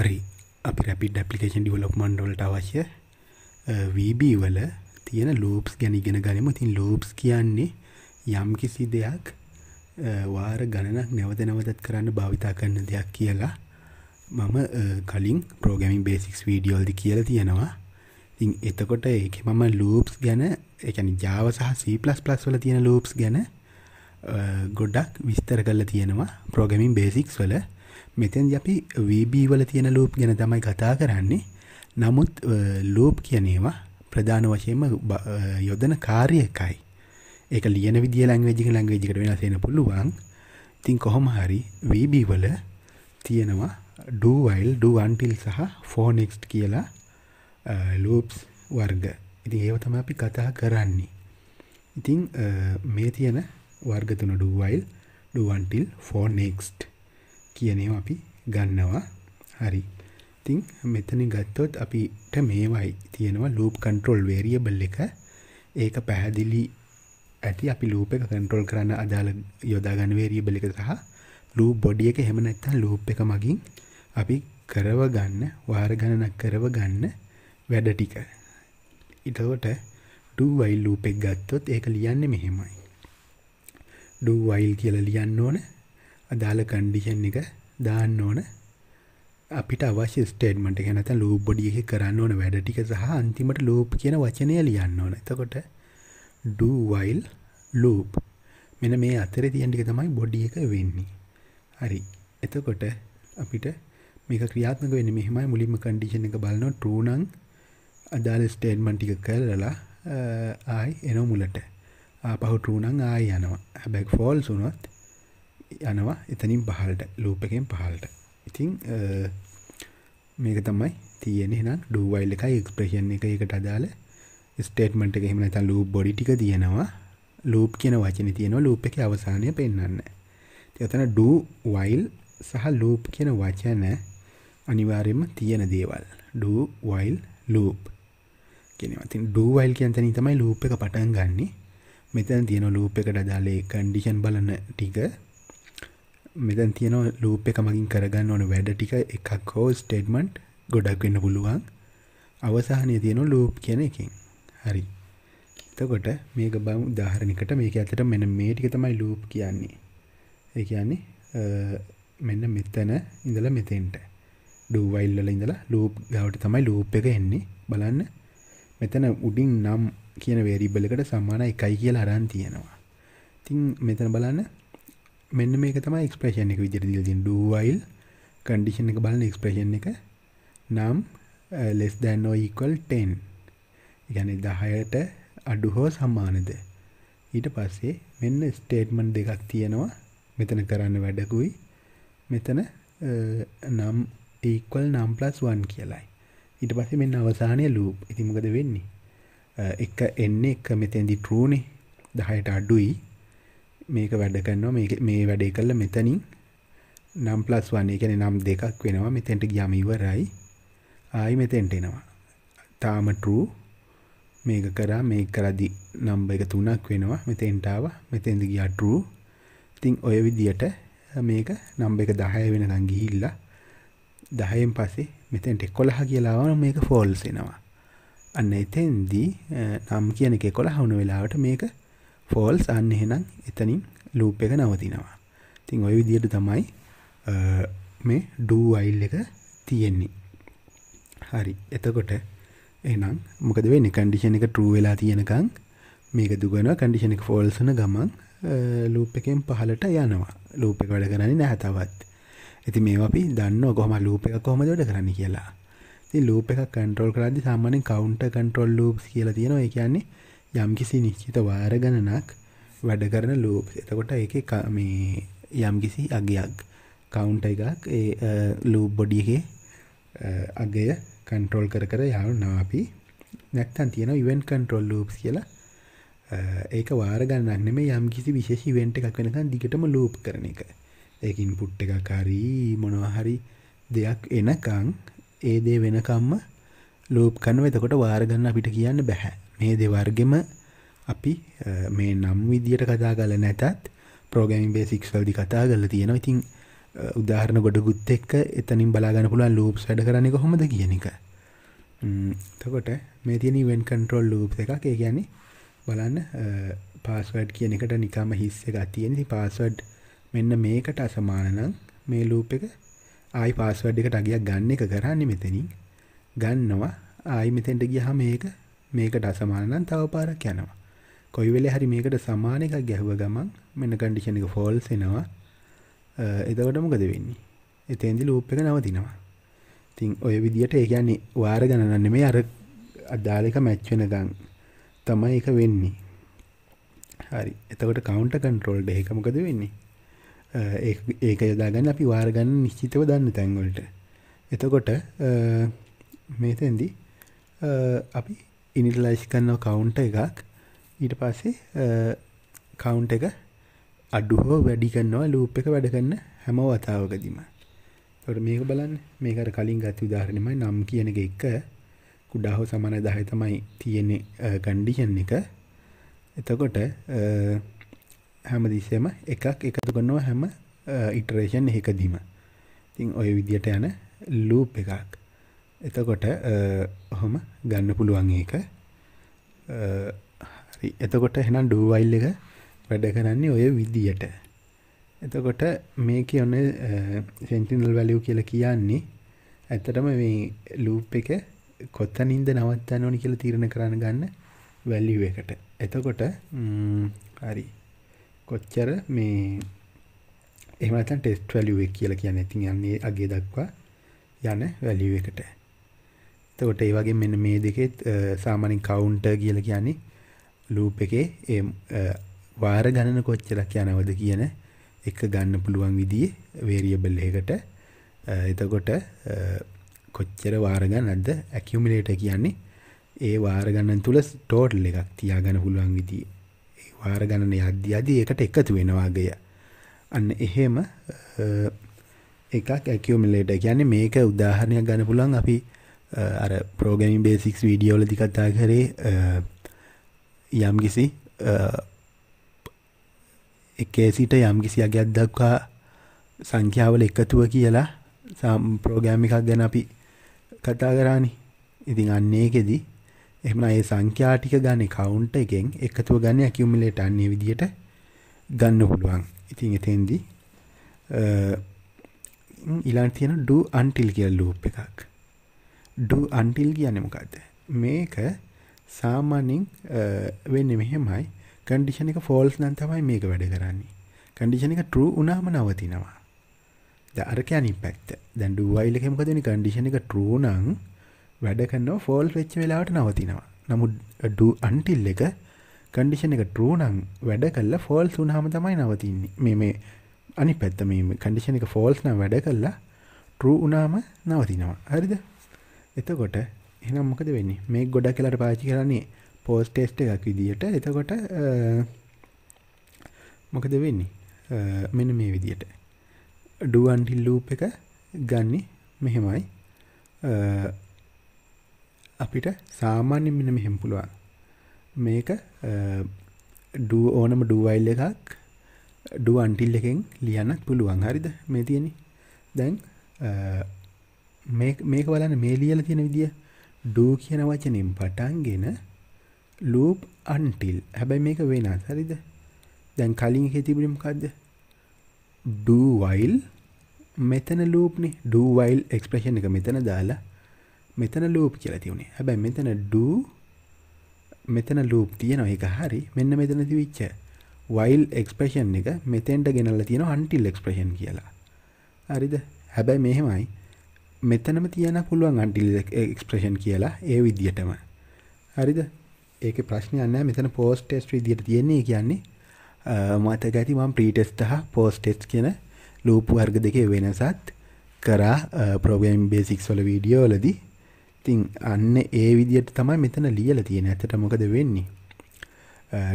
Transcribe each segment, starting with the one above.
හරි අපි rapid application ඩිවලොක්මන්් ොලට අවශ්‍ය වීබී වල තියෙන ලෝප්ස් ගැන ඉගෙන ගනිම තින් ලෝප්ස් කියන්නේ යම් කිසි දෙයක් වාර ගණනක් නැවත නවතත් කරන්න භාවිතා කරන්න දෙයක් කියලා මම කලින් පෝගමින් බේසික්ස් වීඩියෝල්දි කියල තියෙනවා ඉන් එතකොට එක මම ලූප්ස් ගැන එකනි ජාව සහ C++ වල තියෙන ලූප්ස් ගැන ගොඩක් විස්තර කල්ල තියෙනවා ප්‍රෝගමින් බේසික්ස් වල මෙතෙන්දි අපි VB වල තියෙන ලූප් ගැන තමයි කතා කරන්නේ. නමුත් ලූප් කියන ඒවා ප්‍රධාන වශයෙන්ම යොදන කාර්ය එකයි. ඒක ලියන විදිය ලැන්ග්වේජ් එක ලැන්ග්වේජ් එකට වෙනස් වෙන්න පුළුවන්. ඉතින් කොහොම හරි VB වල තියෙනවා do while do until සහ for next කියලා ලූප්ස් වර්ග. ඉතින් ඒව තමයි අපි කතා කරන්නේ. ඉතින් මේ තියෙන වර්ග තුන do while do until for next කියනව අපි ගන්නවා හරි ඉතිං මෙතන ගත්තොත් අපිට මේවයි තියෙනවා ලූප් කන්ට්‍රෝල් වේරියබල් එක ඒක පැහැදිලි ඇති අපි ලූප එක කන්ට්‍රෝල් කරන්න අදාළ යොදාගන්න වේරියබල් එක සහ ලූප් බොඩිය එක හෙම නැත්තම් ලූප් එක මගින් අපි කරව ගන්න වාර ගණනක් කරව ගන්න වැඩ ටික ඉතකොට ඩුවයිල් ලූපෙක් ගත්තොත් ඒක ලියන්න මෙහෙමයි ඩුවයිල් කියලා ලියන්න ඕන අදාළ කණ්ඩිෂන් එක දාන්න ඕන අපිට අවශ්‍ය ස්ටේට්මට එක නැත ලූප් බොඩිය එක කරන්න ඕන වැඩ ටික සහ අන්තිමට ලූප් කියන වචනය ලියන්න ඕන එතකොට ඩවයිල් ලූප් මෙන මේ අතර තියන්ටික තමයි බොඩිය එක වෙන්නේ හරි එතකොට අපිට මේක ක්‍රියාත්මක වෙන මෙහමයි මුලින්ම කණ්ඩිෂණ එක බලන ටූනං අදාළ ස්ටේට්මන්ටික කරලා ආයි එනෝ මුලට ආපහු ටූනං ආය යනවා හැබැක් ෆෝල් සුනොත් යනවා එතනින් පහලට ලූප එකෙන් පහලට ඉතිං මේක තමයි තියෙන නම් ඩූවයිල් එක එක්ප්‍රේෂන් එක එකට අදාළ ස්ටේට්මට එක හෙම තන් ලූප් බොඩි ටික තියෙනවා ලූප් කියන වචන තියෙනවා ලූප එක අවසානය පෙන්න්න එතන ඩූවයිල් සහ ලූප් කියන වචන අනිවාරෙන්ම තියෙන දේවල් ඩූවයිල් ලූප් කෙනවති ඩූවයිල් කියන් තැන තමයි ලූප එක පටන් ගන්නේ මෙතන් තියෙන ලූප එකට දාලේ කන්ඩිෂන් බලන ටික මෙතන් තියන ලූප එක මගින් කරගන්න ඕන වැඩ ටික එකක් හෝ ස්ටේඩ්මන්ට් ගොඩක් වෙන්න පුළුවන් අවසාහනය තියෙන ලූප් කියන එකින් හරි එතකොට මේක බම් උදාහරණකට මේක ඇතට මෙන මේ ටික තමයි ලූප් කියන්නේ ඒ කියන්නේ මෙන්න මෙතන ඉඳලා මෙතෙන්ට ඩූවයිල්ල ඉඳලා ලූප් ගවට තමයි ලූප් එක එන්නේ බලන්න මෙතන උඩින් නම් කියන වේරිබලකට සමාන එකයි කියලා අරන් තියෙනවා තින් මෙතන බලන්න මෙන්න මේක තම එක්ස්ප්‍රේෂන් එක විදිර දිල්තින් ඩුවයිල් කන්ඩිෂන් එක බලන එක්ස්ප්‍රේෂන් එක නම් ලෙස් දැන්නෝ ඉක්වල් ටෙන් ගැන දහයට අඩු හෝ සම්මානද ඊට පස්සේ මෙන්න ස්ටේට්මන්් දෙකක් තියෙනවා මෙතන කරන්න වැඩකුයි මෙතන uh, නම් ඒක්වල් නම් පලස් වන් කියලායි ඊට පස්සේ මෙන්න අවසානය ලූප් ඉතිමකද වෙන්නේ uh, එක එන්නේ එක මෙතැදි ටරූනේ දහයට අඩුයි මේක වැඩ කරනවා මේ වැඩේ කල්ල මෙතනින් නම් ප්ලස් වන්නේ කැන නම් දෙකක් වෙනවා මෙතෙන්ට ගියම ඉවරයි ආයි මෙතෙන්ට එනවා තාම ටරූ මේක කරා මේ කරදි නම්බ එක තුනක් වෙනවා මෙතෙන්ටාව මෙතෙන්ද ගියා ටරූ ඉතින් ඔය විදියට මේක නම්බ එක දහය වෙන නංගිහිල්ලා දහයෙන් පස්සේ මෙතෙන්ට එකොළහ කියලාවන මේක ෆෝල්ස් එනවා අන්න එතෙන්දී නම් කියන එක කොළ හවුණු වෙලාවට මේක ෆෝල්ස් අන්න එහෙනම් එතනින් ලූප් එක නවතිනවා තින් ඔය විදියට තමයි මේ ඩූ අයිල් එක තියෙන්නේ හරි එතකොට එනම් මොකද වෙන කන්ඩිෂන එක ටරූ වෙලා තියෙනකං මේක දුගන කන්ඩිෂන එක ෆෝල්සන ගමන් ලූප් එකෙන් පහලට යනවා ලූප එක වැඩ කරන්නේ නැහතවත් ඇති මේ අපි දන්න ගොහම ලූප එක කොහමද වැඩ කරන්න කියලා ති ලූප එක කන්ට්‍රෝල් කරදි සාමානෙන් කවුන්ට කන්ට්‍රෝල් ලූප් කියලා තියෙනවා ඒ කියන්නේ යම්කිසි නිශ්චිත වාර ගණනක් වැඩ කරන ලූප් එතකොට ඒක මේ යම්කිසි අගයක් කවුන්ට එකක් ඒ ලූප් බොඩිගේ අගය කන්ට්‍රෝල් කර කර යාව නාපි නැත්තන් තියෙන ඉවන් කන්ට්‍රෝල් ලූප් කියලා ඒක වාර ගන්නක් නෙම යම් කිසි විශේෂ වෙන්ට එකක් වෙනකන් දිගටම ලූප් කරන එක ඒකින් පුට්ට එකක් හරි මොනවහරි දෙයක් එනකං ඒදේ වෙනකම්ම ලූප් කන්න එතකොට වාරගන්න අපිට කියන්න බැහැ මේ දෙවර්ගෙම අපි මේ නම් විදියට කතා කල නැතත් ප්‍රෝගමින් බේසික්ස් වල්දි කතා කල තියෙන ඉතින් උදාහරණ ගොඩගුත් එක්ක එතනින් බලාගන්න පුළුවන් ලූප් වැඩ කරන එක හොමද කියන එක තකොට මේ තියෙන වෙන් කන්ට්‍රෝල් ලූප් එකක් ඒ කියන්නේ බලන්න පාස්වඩ් කියන එකට නිකම හිස්ස එක තියෙනෙ පාස්වඩ් මෙන්න මේකට අසමානනම් මේ ලූප එක ආයි පාස්වඩ් එකට අගියක් ගන්න එක කරන්න මෙතනින් ගන්නවා ආයි මෙතෙන්ට ගියහ මේක මේකට අසමාන නම් තව පාරක් යනවා. කොයි වෙලේ හරි මේකට සමාන එකක් ගැහුව ගමන් මෙන්න කන්ඩිෂන් එක ෆෝල්ස් එනවා. එතකොට මොකද වෙන්නේ? එතෙන්දි ලූප් එක නවතිනවා. ඉතින් ඔය විදිහට ඒ කියන්නේ වාර ගණන නෙමෙයි අර අදාළ එක මැච් වෙනකන් තමයි ඒක වෙන්නේ. හරි. එතකොට කවුන්ටර් කන්ට්‍රෝල් දෙක මොකද වෙන්නේ? ඒක ඒක යොදාගන්න අපි වාර ගණන නිශ්චිතව දන්න තැන් වලට. එතකොට මේ තෙන්දි අපි ඉනිටලයිස් කරන්න කවුන්ට එකක් ඊට පස්සේ කවුන්් එක අඩුහෝ වැඩි කන්නවා ලූප් එක වැඩගන්න හැම වතාවකදීම තොට මේක බලන් මේකට කලින් ගත් උදාහරණමයි නම් කියන එක කුඩාහෝ සමන දහය තමයි තියෙන ගණ්ඩියන් එක එතකොට හැම දිසයම එකක් එකතු කන්නවා හැම ඉටරේෂන් එකදීම තින් ඔය විදියට යන ලූප් එකක් එතකොට ඔහොම ගන්න පුළුවන් ඒක හරි එතකොට එහෙනම් ඩූවයිල් එක වැඩ කරන්නේ ඔය විදියට එතකොට මේක ඔන්න සෙන්ටිනල් වැලියු කියලා කියන්නේ ඇත්තටම මේ ලූප් එක කොත්තනින්ද නවත්තන්න ඕනි කියලා තීරණ කරන්න ගන්න වැලියු එකට එතකොට හරි කොච්චර මේ එහෙම නැත්නම් ටෙස්ට් වැලියු එක කියලා කියන්නේ ඉතින් යන්නේ අගේ දක්වා යන වැලියු එකට තකොට ඒ වගේ මෙන්න මේ දෙකෙත් සාමානින් කවුන්ට කියල කියන්නේ ලූප එකේ ඒ වාර ගණන කොච්චරක් යනවද කියන එක ගන්න පුළුවන් විදිිය වේරියබල් එකට එතකොට කොච්චර වාරගන්න අද ඇකියුමිලේට කියන්නේ ඒ වාරගණන් තුළ ස්ටෝටල් එකක් තියාගන්න පුළුවන් විදිිය වාරගණන අද්‍ය අදී එකට එකතු වෙනවාගය අන්න එහෙම එකක් ඇකියුමිලේට කියන්නේ මේක උදාහරණයක් ගන්න පුළුවන් අපි අර පෝගමින් බේසික්ස් වීඩියෝලදි කතා කරේ යම්කිසි එකේ සිට යම්කිසි අගයක් දක්වා සංඛ්‍යාවල එකතුව කියලා සම් ප්‍රෝගෑම් එකක් ගැන අපි කතා කරානි ඉතින් අන්නේකෙදි එහම ඒ සංඛ්‍යාටික ගන්න කවුන්ට එකෙන් එකතුව ගන්න ඇකිවමිලට අන්නේ විදියට ගන්න පුළුවන් ඉතින් එතෙන්දි ඉලාන් තියෙන ඩු අන්ටිල් කියල් ලූප් එකක් ඩු අන්ටිල් කියන්නේ මොකක්ද මේක සාමාන්‍යින් වෙන්න මෙහෙමයි කන්ඩිෂන එක ෆෝල්ස් නම් තමයි මේක වැඩ කරන්නේ කන්ඩිෂන එක ටරු උනාම නවතිනවා දරක අනි පැක්ත දැන්ඩු වයිලකමකදන කන්ඩිෂන එක ටරුනං වැඩ කන්නව ෆෝල් වෙච්ච වෙලාවට නවතිනවා නමුත් ඩු අන්ටිල් එක කන්ඩිෂන එක ටරුනං වැඩ කල්ලා ෆෝල්ස් උනහම තමයි නවතින්නේ මේ මේ අනි පැත්තම කන්ඩිෂන එක ෆෝල්ස්න වැඩ කල්ලා ටරු උනාම නවතිනවා හරිද එතකොට එහෙනම් මොකද වෙන්නේ මේ ගොඩක් කියලාට පාවිච්චි කරන්නේ පෝස් ටෙස්ට් එකක් විදියට එතකොට මොකද වෙන්නේ මෙන්න මේ විදියට do until loop එක ගන්නේ මෙහෙමයි අපිට සාමාන්‍යයෙන් මෙන්න මෙහෙම පුළුවන් මේක do ඕනම do while එකක් do until එකෙන් ලියන්නත් පුළුවන් හරිද මේ තියෙන්නේ දැන් මේක බලන්න මේ ලියල තියෙන විදිිය ඩූ කියන වචනින් පටන්ගෙන ලූප් අන්ටිල් හැබැයි මේක වෙනස් හරිද දැන් කලින් හෙතිබිරිම්කක්ද ඩූවයිල් මෙතන ලූප්නේ ඩූවයිල් එක්ස්ප්‍රේෂන් එක මෙතන දාලා මෙතන ලූප් කියලා තියුණේ හැබැයි මෙතන ඩූ මෙතන ලූප් තියෙනවා එක හරි මෙන්න මෙතන තිවිච්ච වයිල් එක්ස්ප්‍රේෂන් එක මෙතෙන්ට ගෙනල්ලා තියෙනවා අන්ටිල් එක්ස්ප්‍රේෂන් කියලා හරිද හැබැයි මෙහෙමයි මෙතනම තියන පුළුවන් අන්ටිල් එක්ස්ප්‍රේෂන් කියලා ඒ විදිහටම හරිද ඒක ප්‍රශ්නයන්න මෙතන පෝස්ටෙස්ට විදිට තියෙන්නේ කියන්නේ මතක ඇති මම් ප්‍රීටෙස්ට හා පෝස්ටෙස් කියන ලූපු වර්ග දෙකේ වෙනසත් කරා ප්‍රෝගම් බේසික්ස් වල වීඩියෝලදී තින් අන්න ඒ විදියට තමයි මෙතන ලියල තියෙන ඇතට මොකද වෙන්නේ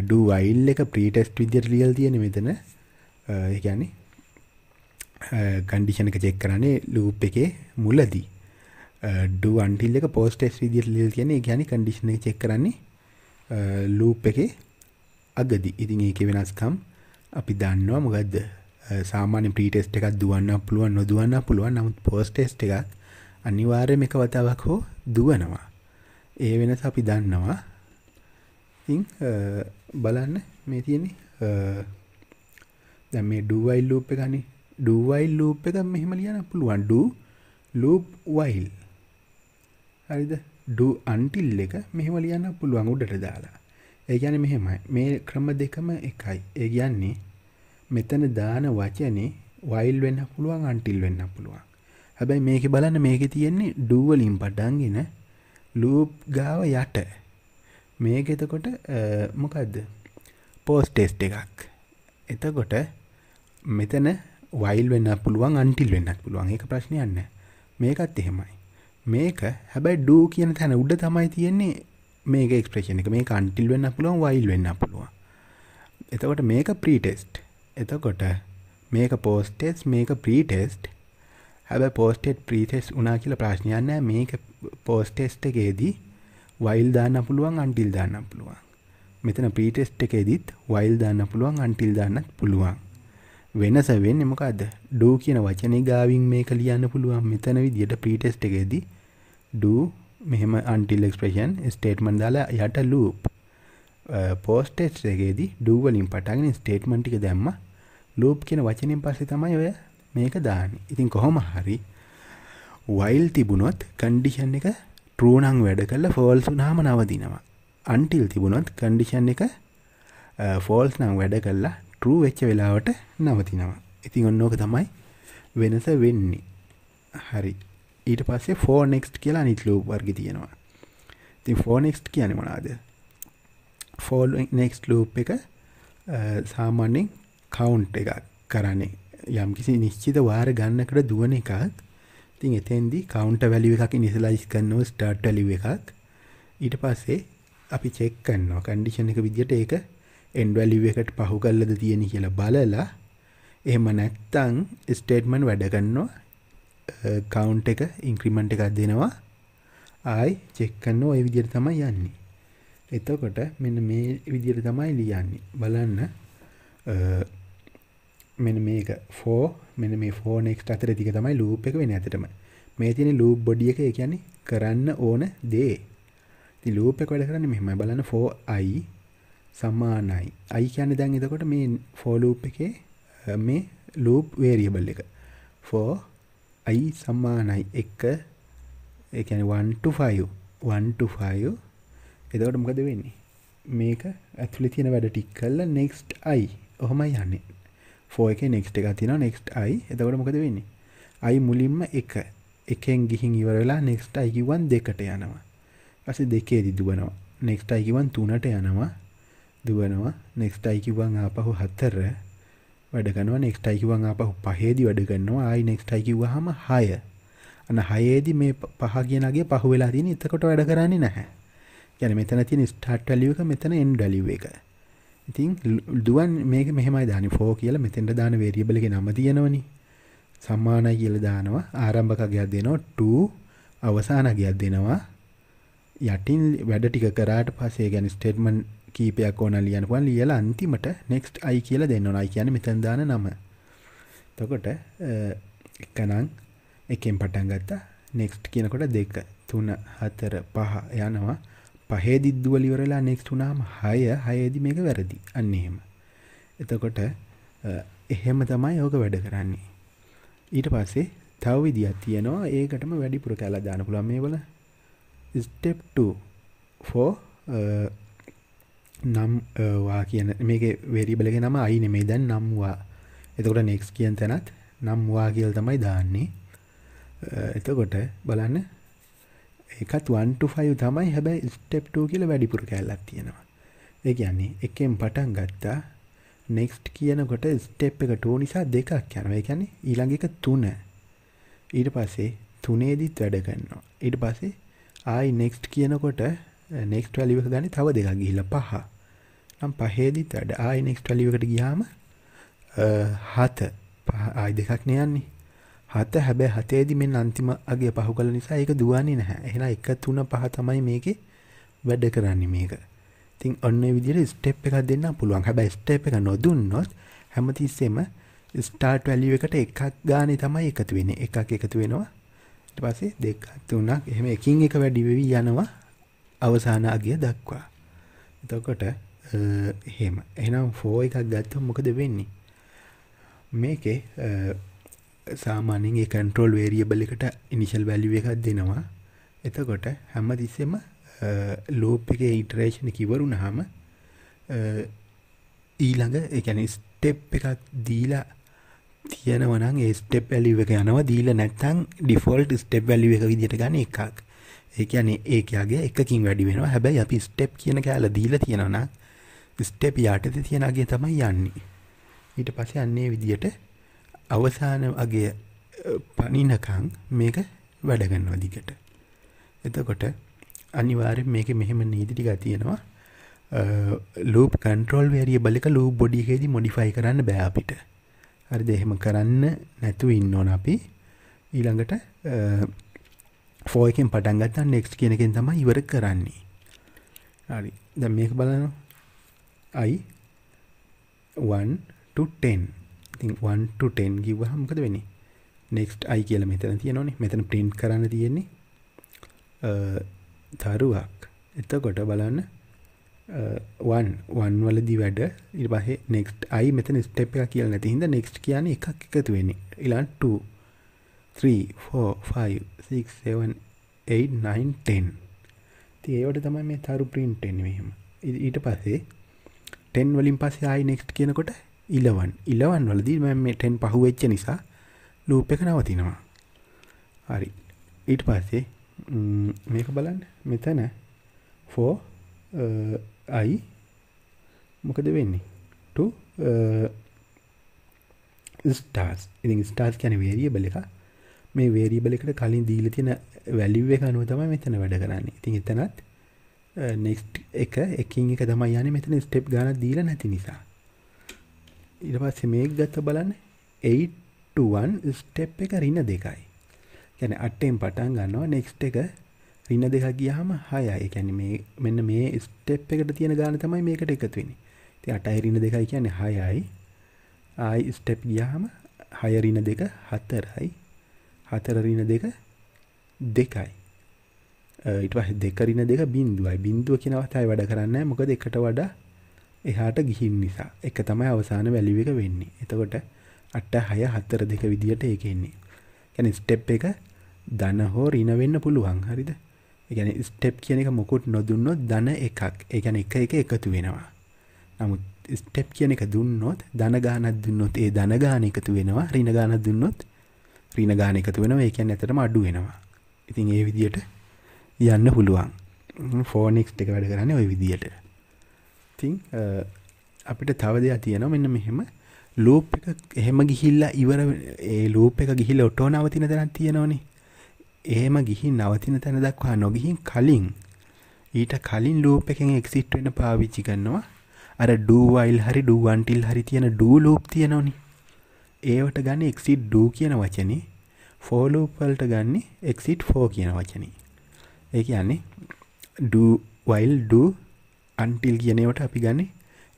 ඩුවයිල් එක ප්‍රීටෙස්ට විදිට ලියල් තියෙන මෙතන ඒගැන්නේ කන්ඩිෂන එක චෙක් කරන්නේ ලූප් එකේ මුලදී ඩු අන්ටිල් එක පෝස්ටස් විදිට ලිල් කියන ගැන කන්ඩිෂන එක චෙක් කරන්නේ ලූප් එකේ අගදි ඉතින් ඒක වෙනස්කම් අපි දන්නවා මොකක්ද සාමාන්‍ය ප්‍රීටෙස්ට එකක් දුවන්න පුළුවන් නොදුවන්න පුළුවන් නමුත් පෝස්ටෙස්ට එකක් අනිවාර්ය එක වතාවක් හෝ දුවනවා ඒ වෙනස අපි දන්නවා ඉං බලන්න මේ තියෙන දැ මේ ඩුවයිල් ලූප ගනි do while loop එක මෙහෙම ලියන්න පුළුවන් do loop while හරිද do until එක මෙහෙම ලියන්න පුළුවන් උඩට දාලා ඒ කියන්නේ මෙහෙමයි මේ ක්‍රම දෙකම එකයි ඒ කියන්නේ මෙතන දාන වචනේ while වෙන්න පුළුවන් until වෙන්න පුළුවන් හැබැයි මේකේ බලන්න මේකේ තියෙන්නේ do වලින් පටන්ගෙන loop ගාව යට මේක එතකොට මොකද්ද post test එකක් එතකොට මෙතන වයිල් වෙන්න පුළුවන් අන්ටිල් වෙන්නත් පුළුවන් ඒක ප්‍රශ්නයන්න මේකත් එහෙමයි මේක හැබැයි ඩූ කියන තැන උඩ තමයි තියෙන්නේ මේක එක්ස්ප්‍රේෂණ එක මේ කන්ටිල් වෙන්න පුළුවන් වයිල් වෙන්න පුළුවන් එතකොට මේක ප්‍රීටෙස්ට් එතකොට මේක පෝස්ටෙස් මේක ප්‍රීටෙස්ට් හැබ පෝස්ටෙට් ප්‍රීටෙස් උනා කියල ප්‍රශ්නයන්න මේක පෝස්ටෙස්ට එකේදී වයිල් දාන්න පුළුවන් අන්ටිල් දාන්න පුළුවන් මෙතන ප්‍රීටෙස්ට් එකේදීත් වයිල් දාන්න පුළුවන් අන්ටිල් දාන්නත් පුළුවන් වෙනස වෙන්නේ මොකද්ද? do කියන වචනේ ගාවින් මේක ලියන්න පුළුවන්. මෙතන විදියට pre-test එකේදී do මෙහෙම until expression statement දාලා යට loop. post test එකේදී do වලින් පටන්ගෙන statement ටික දැම්මා. loop කියන වචنين පස්සේ තමයි ඔය මේක දාන්නේ. ඉතින් කොහොම හරි while තිබුණොත් condition එක true නම් වැඩ කළා false වුණාම නවතිනවා. until තිබුණොත් condition එක false නම් වැඩ කළා ට්‍රූ වෙච්ච වෙලාවට නවතිනවා ඉතින් ඔන්නෝක තමයි වෙනස වෙන්නේ හරි ඊට පස්සේ ෆෝනෙක්ස්ට කියලා නිත්ලූ වර්ග තියෙනවා ති ෆෝනෙක්ස්ට කියන මනාද ෆෝල් නෙක්ස් ලූප් එක සාමාන්‍යෙන් කවුන්් එකක් කරන්නේ යම් කිසි නිශ්චිත වාර ගන්නකට දුවන එකක් තින් එතෙන්දි කවුන්ට වැලිුව එකක් නිසලයිස් කන්නව ස්ටාර්ටලිව එකක් ඊට පස්සේ අපි චෙක් කන්නවා කන්ඩිෂණ එක විදිට ඒක එන්වැලිුව එකට පහු කල්ලද තියෙන කියල බලලා එහෙම නැත්තං ස්ටේට්මන් වැඩගන්නවා කවුන්් එක ඉංක්‍රිමන්ට් එකක් දෙනවා ආයි චෙක්කන්න ඔය විදිර තමයි යන්නේ එතකොට මෙන්න මේ විදිර තමයි ලියන්නේ බලන්න මෙන මේක ෆෝ මෙන මේ ෆෝනෙක් අතර තික තමයි ලූප එක වෙන ඇතටම මේ තියෙන ලූප් බොඩිය එක කියන්නේ කරන්න ඕන දේ ති ලූප එක වැඩ කරන්න මෙහම බලන්න ෆෝ අයි සමානයි අයි කියන්න දැන් එතකොට මේ ෆෝලූප් එකේ මේ ලූප් වේරියබල් එක ෆෝ අයි සම්මානයි එක එකන 1ෆ එදවට මොකද වෙන්නේ මේක ඇතුලි තියෙන වැඩ ටික් කල්ල නෙක්ස්ට අයි ඔහොමයි යන්නේ ෆෝ එක නෙක්ස්ට එක තින නෙක්ස්ට අයි එතකට මොකද වෙන්නේ අයි මුලින්ම එක එකෙන් ගිහින් ඉවරලා නෙක්ස්ට අයිකිවන් දෙකට යනවා ඇස දෙකේ දිදුවනවා නෙක්ස්ට අයිකිවන් තුනට යනවා දුවනවා නෙක්ස්ට අයිකිවන් ආපහු හත්තර වැඩගනවා නෙක්ස්ට අයිකිවන් ආපහු පහේදි වැඩගන්නවා ආයි නෙක්ස්ට අයිකිව හම හය අන හයේදි මේ පහ කියනගේ පහු වෙලා තින එතකොට වැඩ කරන්නේ නැහැ ගැන මෙතන තින ස්ටාට් ලියක මෙතන එන් ඩලිව එක ඉතින් දුවන් මේක මෙහමයි දානි ෆෝ කියල මෙතෙන්ට දාන වේරියබලගේ නම තියෙනවනි සම්මානයි කියල දානවා ආරම්භකගයක් දෙනවා ටූ අවසානගයක් දෙනවා යටින් වැඩ ටික කරාට පසේ ගැන ස්ටේට්මන්් කීපයක් ඕන ලියනකුවන් ලියලා අන්තිමට නෙක්ස්ට් අයි කියලා දෙන්න ඕනයි කියන මෙතැන්දාන නම තොකොට එකනං එකෙන් පටන් ගත්තා නෙක්ස්ට් කියනකොට දෙක තුන හතර පහ යනවා පහේ දිද්දුවලිවරලා නෙක්ස්ට වුනාම හය හයදි මේක වැරදි අන්න එහෙම එතකොට එහෙම තමයි ඕක වැඩ කරන්නේ ඊට පස්සේ තව විදිත් තියෙනවා ඒකටම වැඩිපුර කැලා දාන පුළන් මේ වල ස්ටෙප් 2 ෆෝ නම්වා කියන මේ වෙරිබලග නම අයි නෙමේ දැන් නම්වා එතකොට නෙක්ස් කියන් තැනත් නම්වා කියල් තමයි දාන්නේ එතකොට බලන්න එකත් 1ෆයි තමයි හැබැයි ස්ටප්ටෝ කියල වැඩිපුර කැල්ලක් තියෙනවා ඒ කියන්නේ එකෙන් පටන් ගත්තා නෙක්ස්ට් කියනකොට ස්ටප් එක ටෝ නිසා දෙකක් යනවා එකැන ඊළඟක තුන ඊට පස්සේ තුනේදිත් වැඩගන්නවා ඊට පස්සේ ආයි නෙක්ස්ට් කියනකොට නෙක්ස්ට වැලික ගනි තව දෙක ගිහිල පහ නම් පහේදිත් වැඩ ආයි නෙක්ස් ටලිවකට ගියාම හත ආයි දෙකක් නයන්නේ හත හැබැ හතේදි මෙ අන්තිම අගේ පහු කල නිසා එක දුවන්නේ නැහැ එහෙලා එක තුන පහ තමයි මේක වැඩ කරන්න මේක තින් ඔන්න විදිර ස්ටප් එකක් දෙන්න පුළුවන් හැබැයි ස්ටප් එක නොදුන්නොත් හැමතිස්සෙම ස්ටාර්ට් වැලිුව එකට එකක් ගානේ තමයි එකතු වෙන එකක් එකතු වෙනවා ට පසේ දෙක් තුනක් එහෙම එකින් එක වැඩිවෙවී යනවා අවසාන අගිය දක්වා එතකොට හෙම එනම් ෆෝ එකක් ගත්ත මොකද වෙන්නේ මේකේ සාමානෙන් කන්ට්‍රෝල් වේරියබලිකට ඉනිශල් වැලිුව එකක් දෙනවා එතකොට හැම තිස්සෙම ලෝප් එක ඉටරේෂණ කිවරුණ හම ඊළඟ එකන ස්ටෙප් එකක් දීලා තියෙනවනම් ඒ ස්ටෙප් වැලිුව එක යනවා දීල නැත්තං ඩිෆෝල්ට් ස්ටෙප් වැලිුව එක විදිට ගන්න එකක් ඒකනේ ඒකයාගේ එකකින් වැඩි වෙනවා හැබැයි අපි ස්ටෙප් කියන කෑල දීල තියෙනවා ස්ටෙප් යටතේ තියෙන අගේ තමයි යන්නේ. ඊට පස්සේ අන්නේ විදියට අවසාන අගේ පණිනකම් මේක වැඩ කරනවා දිගට. එතකොට අනිවාර්යෙන් මේකේ මෙහෙම නීති ටිකක් තියෙනවා. ලූප් කන්ට්‍රෝල් වේරියබල් එක ලූප් බොඩි එකේදී මොඩිෆයි කරන්න බෑ අපිට. හරිද? එහෙම කරන්න නැතුව ඉන්න ඕන අපි. ඊළඟට ෆෝ එකෙන් පටන් ගත්තා නෙක්ස්ට් කියන එකෙන් තමයි ඉවර කරන්නේ. හරි. දැන් මේක බලනවා. i 1 to 10. ඉතින් 1 to 10 කිව්වහම මොකද වෙන්නේ? next i කියලා මෙතන තියෙනවනේ. මෙතන print කරන්න තියෙන්නේ තරුවක්. එතකොට බලන්න 1 1 වලදී වැඩ ඊට පස්සේ next i මෙතන step එක කියලා නැති හින්දා next කියන්නේ එකක් එකතු වෙන්නේ. ඊළඟ 2 3 4 5 6 7 8 9 10. ඉතින් ඒවට තමයි මේ තරු print වෙන්නේ මෙහෙම. ඊට පස්සේ ටෙන් වලින් පස්සේ ආයි නෙක්ට් කියනකොට ඉලවන් ඉලවන් වලදී මම මේ ටෙන් පහු වෙච්ච නිසා ලූප් එක නවතිනවා හරි ඊට පස්සේ මේක බලන්න මෙතන ෆෝ අයි මොකද වෙන්නේ ස්ටාස් ඉති ස්ටාස් කියන වේරියබල එක මේ වේරියබල එකට කලින් දීල තියෙන වැලිව් එක අනුව තමයි මෙතන වැඩ කරන්නේ ඉතින් එතනත් නෙක්ස්ට් එක එකින් එක තමයි යන මෙතන ස්ටෙප් ගාන දීල නැති නිසා ඉට පස්සේ මේක් ගත්ත බලන්න 8ටුවන් ස්ටෙප් එක රින්න දෙකයි ගැන අට්ටෙන් පටන් ගන්නවා නෙක්ස්ට් එක රින්න දෙක ගියහම හයයි ගැන මේ මෙන්න මේ ස්ටෙප් එකට තියෙන ගාන තමයි මේකට එකතුවෙනි ති අටයි රින්න දෙකයි කියන්නේ හයයි ආයි ස්ටෙප් ගියහම හයරින දෙක හතරයි හතරරින දෙක දෙකයි ඉට පහ දෙකරින දෙක බින්දුවයි බින්දුව කියෙනවතයි වැඩ කරන්න මොකද එකට වඩා එහාට ගිහින් නිසා එක තමයි අවසාන වැලිව එක වෙන්නේ එතකොට අට්ට හය හත්තර දෙක විදිහට ඒකෙන්නේ ගැන ස්ටෙප් එක දන හෝ රිනවෙන්න පුළුවන් හරිද ගැන ස්ටෙප් කියන එක මොකුත් නොදුන්නොත් දන එකක් ඒගැන එක එක එකතු වෙනවා නමුත් ස්ටෙප් කියන එක දුන්නොත් දන ගානත් දුන්නොත් ඒ දන ගාන එකතු වෙනවා රින ගාන දුන්නොත් රින ගාන එකතු වෙනවා ඒකැන් ඇතරම අඩු වෙනවා ඉතින් ඒ විදියට යන්න පුළුවන් ෆෝනෙක්ස් එක වැඩ කරන්න ඔය විදියට තින් අපිට තව දෙයක් තියෙනවා මෙන්න මෙහෙම ලූප් එක එහෙම ගිහිල්ලා ඉවර ඒ ලූප් එක ගිහිල්ලා ඔටෝ නවතින තැනක් තියෙනවනේ එහෙම ගිහින් නවතින තැන දක්වා නොගිහින් කලින් ඊට කලින් ලූප් එකෙන් එක්සිට් වෙන්න පාවිච්චි කරනවා අර ඩූවයිල් හරි ඩූවන්ටිල් හරි තියෙන ඩූ ලූප් තියෙනවනි ඒවට ගන්න එක්සිට් ඩූ කියන වචනේ ෆෝලූප්වලට ගන්න එක්සිට් ෆෝ කියන වචනේ ඒ කියන්නේ do while do until කියන ඒවට අපි ගන්නේ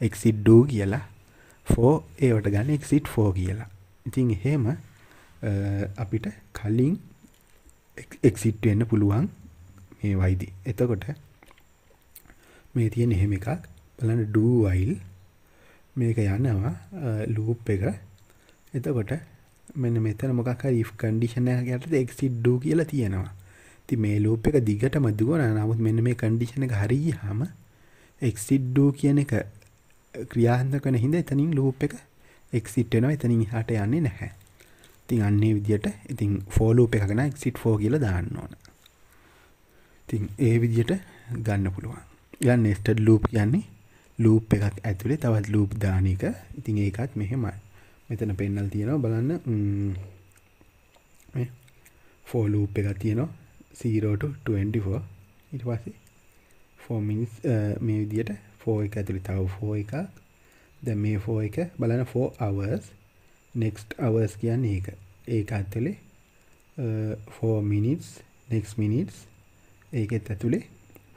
exit do කියලා for ඒවට ගන්න exit for කියලා. ඉතින් එහෙම අපිට කලින් එක්සිට් වෙන්න පුළුවන් මේ වයිදි. එතකොට මේ තියෙන එහෙම එකක් බලන්න do while මේක යනවා loop එක. එතකොට මෙන්න මෙතන මොකක් හරි if condition එකකට exit do කියලා තියෙනවා. ඉතින් මේ ලූප් එක දිගටම දුවනවා. නමුත් මෙන්න මේ කන්ඩිෂන් එක හරියහම exit do කියන එක ක්‍රියාත්මක වෙන හින්දා එතනින් ලූප් එක exit වෙනවා. එතනින් එහාට යන්නේ නැහැ. ඉතින් අන්නේ විදියට ඉතින් for loop එකක නා exit for කියලා දාන්න ඕන. ඉතින් ඒ විදියට ගන්න පුළුවන්. ඊළඟ nested loop කියන්නේ ලූප් එකක් ඇතුලේ තවත් ලූප් දාන එක. ඉතින් ඒකත් මෙහෙමයි. මෙතන පෙන්නලා තියෙනවා බලන්න. මේ for loop එකක් තියෙනවා. සීරෝට 24 ඉට පස්සේ ෆෝමිනිස් uh, මේ විදියට ෆෝ එක ඇතුළි තව ෆෝ එකක් ද මේ ෆෝ එක බලන ෆෝ අවර්ස් නෙක්ස්ට අවර්ස් කියන්න ඒක ඒක අත්තලේ ෆෝ මිනිස් නෙක්ස් මිනිස් ඒකෙත් ඇතුළේ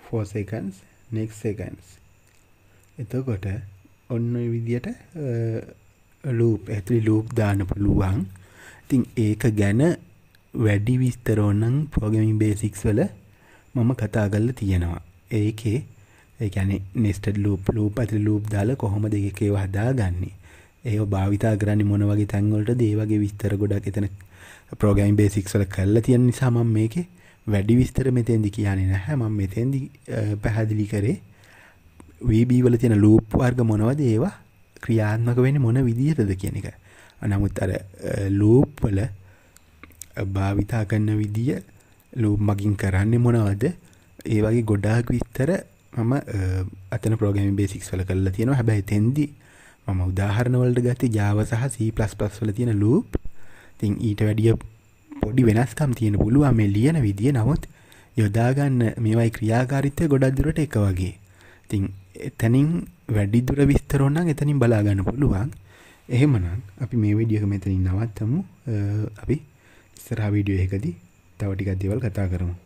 ෆෝ සකන්ස් නෙක් සකන්ස් එතකොට ඔන්න විදියට ලූප් ඇතුළි ලූප් දාන පුළුවන් ඉතින් ඒක ගැන වැඩි විස්තර ඕනම් ප්‍රෝග්‍රෑමින් බේසික්ස් වල මම කතා කරලා තියෙනවා. ඒකේ ඒ කියන්නේ nested loop loop ඇතුළේ loop දාලා කොහොමද ඒක ඒව හදාගන්නේ? ඒව භාවිතා කරන්නේ මොන වගේ තැන් වලටද? ඒ වගේ විස්තර ගොඩක් එතන ප්‍රෝග්‍රෑමින් බේසික්ස් වල කරලා තියෙන නිසා මම මේකේ වැඩි විස්තර මෙතෙන්දි කියන්නේ නැහැ. මම මෙතෙන්දි පැහැදිලි කරේ VB වල තියෙන loop වර්ග මොනවද? ඒවා ක්‍රියාත්මක වෙන්නේ මොන විදිහටද කියන එක. නමුත් අර loop වල භාවිතා කරන්න විදිිය ලූම් මගින් කරන්න මොනවද ඒ වගේ ගොඩාක් විස්තර මම අතන ප්‍රෝගම බේසික්ස් වල කරලා තියෙනවා හැබැයි තෙන්දි මම උදාහරණවලට ගත ජාව සහ C++ වල තියෙන ලූප් තින් ඊට වැඩිය පොඩි වෙනස්කම් තියෙන පුළුවන් මේ ලියන විදිය නමුත් යොදාගන්න මේවයි ක්‍රියාකාරිත්වය ගොඩක් දුරට එක වගේ තින් එතනින් වැඩි දුර විස්තර ඕනම් එතනින් බලා ගන්න පුළුවන් එහෙමනම් අපි මේ විඩියක මෙතනින් නවත්තමු අපි ඉස්සරහ වීඩියෝ එකදී තව ටිකක් දේවල් කතා කරමු